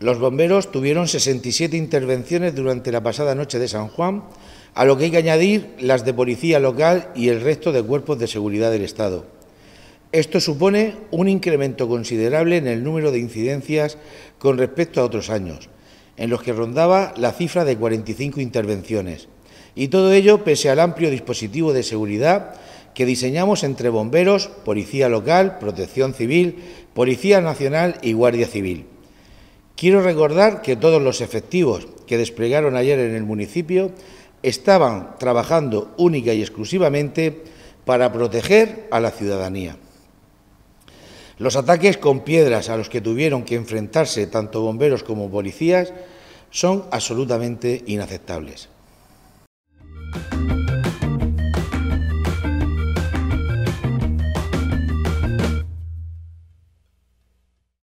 Los bomberos tuvieron 67 intervenciones durante la pasada noche de San Juan, a lo que hay que añadir las de policía local y el resto de cuerpos de seguridad del Estado. Esto supone un incremento considerable en el número de incidencias con respecto a otros años, en los que rondaba la cifra de 45 intervenciones. Y todo ello pese al amplio dispositivo de seguridad que diseñamos entre bomberos, policía local, protección civil, policía nacional y guardia civil. Quiero recordar que todos los efectivos que desplegaron ayer en el municipio estaban trabajando única y exclusivamente para proteger a la ciudadanía. Los ataques con piedras a los que tuvieron que enfrentarse tanto bomberos como policías son absolutamente inaceptables.